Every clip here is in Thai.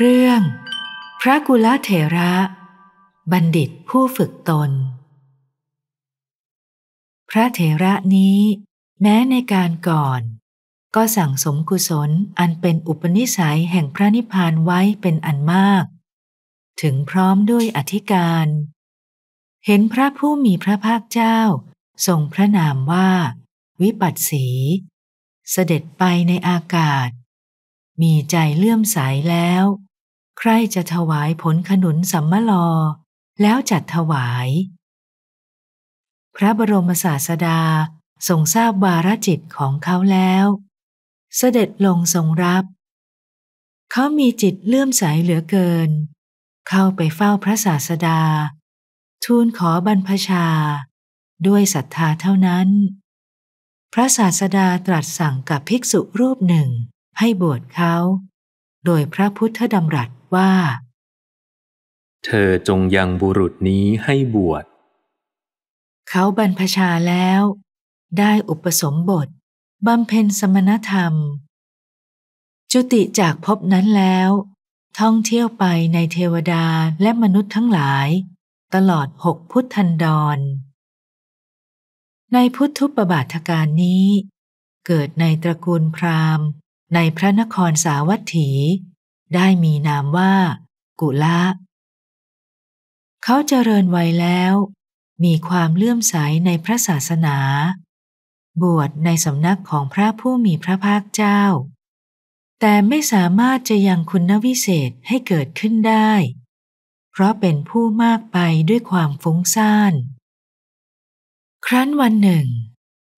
เรื่อง พระกุลเถระ บัณฑิตผู้ฝึกตน พระเถระนี้แม้ในการก่อน ก็สั่งสมกุศลอันเป็นอุปนิสัยแห่งพระนิพพานไว้เป็นอันมาก ถึงพร้อมด้วยอธิการ เห็นพระผู้มีพระภาคเจ้า ทรงพระนามว่าวิปัสสี เสด็จไปในอากาศ มีใจเลื่อมใสแล้วใครจะถวายผลขนุนสัมมลอแล้วจัดถวาย พระบรมศาสดาทรงทราบวาระจิตของเขาแล้ว เสด็จลงทรงรับ เขามีจิตเลื่อมใสเหลือเกิน เข้าไปเฝ้าพระศาสดา ทูลขอบรรพชาด้วยศรัทธาเท่านั้น พระศาสดาตรัสสั่งกับภิกษุรูปหนึ่งให้บวชเขาโดยพระพุทธดำรัสว่า เธอจงยังบุรุษนี้ให้บวช เขาบรรพชาแล้ว ได้อุปสมบท บำเพ็ญสมณธรรม จุติจากพบนั้นแล้ว ท่องเที่ยวไปในเทวดาและมนุษย์ทั้งหลาย ตลอดหกพุทธันดร ในพุทธุปบาทการนี้ เกิดในตระกูลพราหมณ์ในพระนครสาวัตถี ได้มีนามว่ากุละ เขาเจริญวัยแล้ว มีความเลื่อมใสในพระศาสนา บวชในสำนักของพระผู้มีพระภาคเจ้า แต่ไม่สามารถจะยังคุณวิเศษให้เกิดขึ้นได้ เพราะเป็นผู้มากไปด้วยความฟุ้งซ่าน ครั้นวันหนึ่ง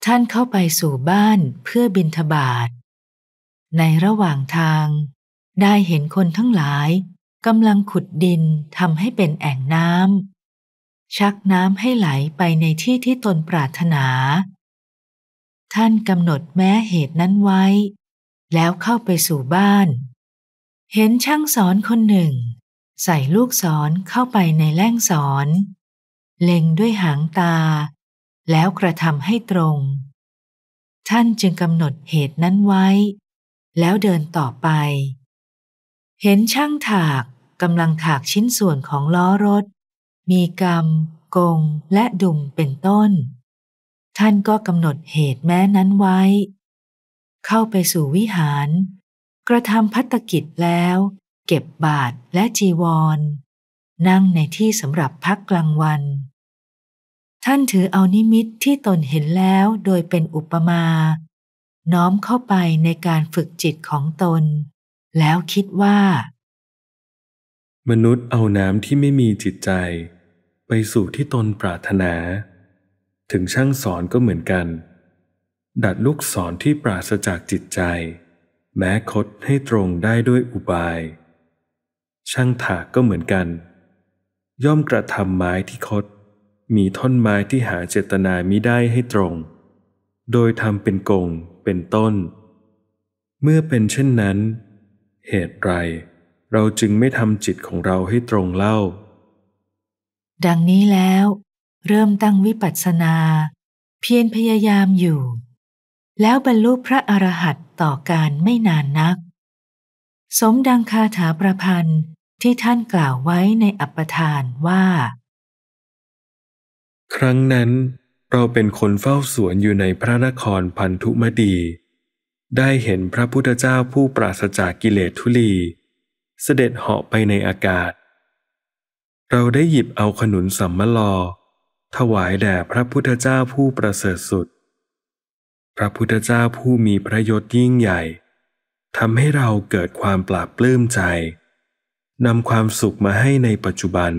ท่านเข้าไปสู่บ้านเพื่อบินทบาทในระหว่างทาง ได้เห็นคนทั้งหลายกำลังขุดดินทำให้เป็นแอ่งน้ำชักน้ำให้ไหลไปในที่ที่ตนปรารถนา ท่านกำหนดแม้เหตุนั้นไว้ แล้วเข้าไปสู่บ้าน เห็นช่างสอนคนหนึ่ง ใส่ลูกสอนเข้าไปในแล่งสอนเล็งด้วยหางตา แล้วกระทำให้ตรง ท่านจึงกำหนดเหตุนั้นไว้แล้วเดินต่อไป เห็นช่างถากกำลังถากชิ้นส่วนของล้อรถ มีกรรม กง และดุม เป็นต้น ท่านก็กำหนดเหตุแม้นั้นไว้ เข้าไปสู่วิหาร กระทำพัตกิจแล้ว เก็บบาทและจีวร นั่งในที่สำหรับพักกลางวัน ท่านถือเอานิมิตที่ตนเห็นแล้วโดยเป็นอุปมาน้อมเข้าไปในการฝึกจิตของตน แล้วคิดว่า มนุษย์เอาน้ำที่ไม่มีจิตใจ ไปสู่ที่ตนปรารถนา ถึงช่างสอนก็เหมือนกัน ดัดลูกสอนที่ปราศจากจิตใจ แม้คดให้ตรงได้ด้วยอุบาย ช่างถากก็เหมือนกัน ย่อมกระทำไม้ที่คดมีท่อนไม้ที่หาเจตนามิได้ให้ตรงโดยทำเป็นกงเป็นต้น เมื่อเป็นเช่นนั้น เหตุไรเราจึงไม่ทำจิตของเราให้ตรงเล่า ดังนี้แล้ว เริ่มตั้งวิปัสสนา เพียรพยายามอยู่ แล้วบรรลุพระอรหันต์ต่อการไม่นานนัก สมดังคาถาประพันธ์ที่ท่านกล่าวไว้ในอัปทานว่า ครั้งนั้นเราเป็นคนเฝ้าสวนอยู่ในพระนครพันธุมดี ได้เห็นพระพุทธเจ้าผู้ปราศจากกิเลสทุลี เสด็จเหาะไปในอากาศ เราได้หยิบเอาขนุนสัมมลอ ถวายแด่พระพุทธเจ้าผู้ประเสริฐสุด พระพุทธเจ้าผู้มีพระย์ยิ่งใหญ่ ทำให้เราเกิดความปราบปลื้มใจ นำความสุขมาให้ในปัจจุบัน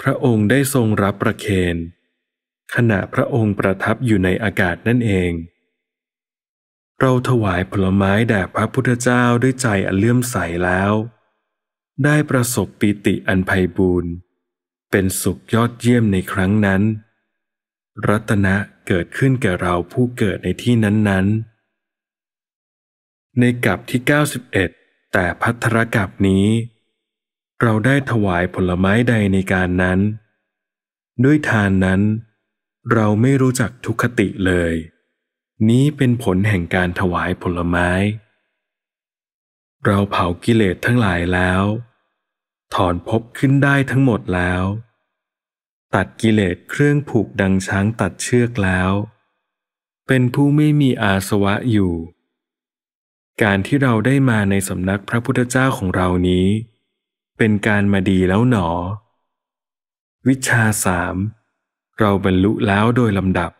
พระองค์ได้ทรงรับประเคนขณะพระองค์ประทับอยู่ในอากาศนั่นเอง เราถวายผลไม้แด่พระพุทธเจ้าด้วยใจอันเลื่อมใสแล้ว ได้ประสบปีติอันไพบูรณ์ เป็นสุขยอดเยี่ยมในครั้งนั้น รัตนะเกิดขึ้นแก่เราผู้เกิดในที่นั้น ๆ ในกับที่ 91 แต่พัทรกับนี้ เราได้ถวายผลไม้ใดในการนั้น ด้วยทานนั้นเราไม่รู้จักทุคติเลย นี้เป็นผลแห่งการถวายผลไม้ เราเผากิเลสทั้งหลายแล้ว ถอนพบขึ้นได้ทั้งหมดแล้ว ตัดกิเลสเครื่องผูกดังช้างตัดเชือกแล้ว เป็นผู้ไม่มีอาสวะอยู่ การที่เราได้มาในสำนักพระพุทธเจ้าของเรานี้ เป็นการมาดีแล้วหนอ วิชาสามเราบรรลุแล้วโดยลำดับ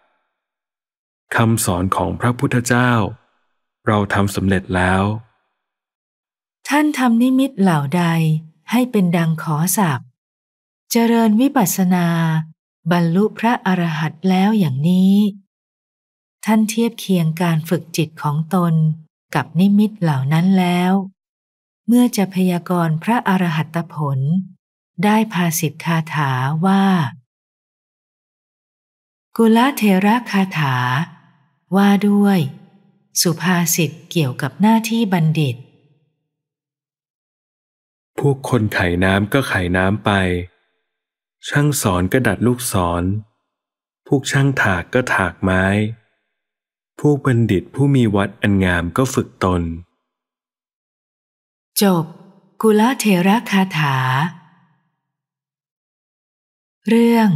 คำสอนของพระพุทธเจ้า เราทำสำเร็จแล้ว ท่านทำนิมิตเหล่าใดให้เป็นดังขอสับเจริญวิปัสสนา บรรลุพระอรหันต์แล้วอย่างนี้ ท่านเทียบเคียงการฝึกจิตของตนกับนิมิตเหล่านั้นแล้ว เมื่อจะพยากรณ์พระอรหัตผล ได้ภาสิทธคาถาว่ากุลเทระคาถาว่าด้วย สุภาษิตเกี่ยวกับหน้าที่บัณฑิตพวกคนไขน้ำก็ไขน้ำไป ช่างสอนก็ดัดลูกสอนพวกช่างถากก็ถากไม้พวกบัณฑิตผู้มีวัดอันงามก็ฝึกตน จบ กุลเทระคาถา เรื่อง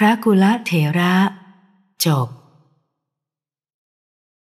พระกุลเถระจบ